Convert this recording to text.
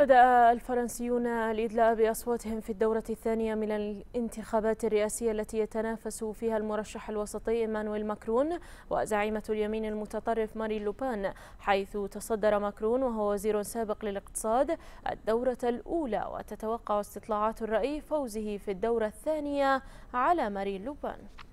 بدأ الفرنسيون الإدلاء بأصواتهم في الدورة الثانية من الانتخابات الرئاسية التي يتنافس فيها المرشح الوسطي إيمانويل ماكرون وزعيمة اليمين المتطرف مارين لوبان حيث تصدر ماكرون وهو وزير سابق للاقتصاد الدورة الأولى وتتوقع استطلاعات الرأي فوزه في الدورة الثانية على مارين لوبان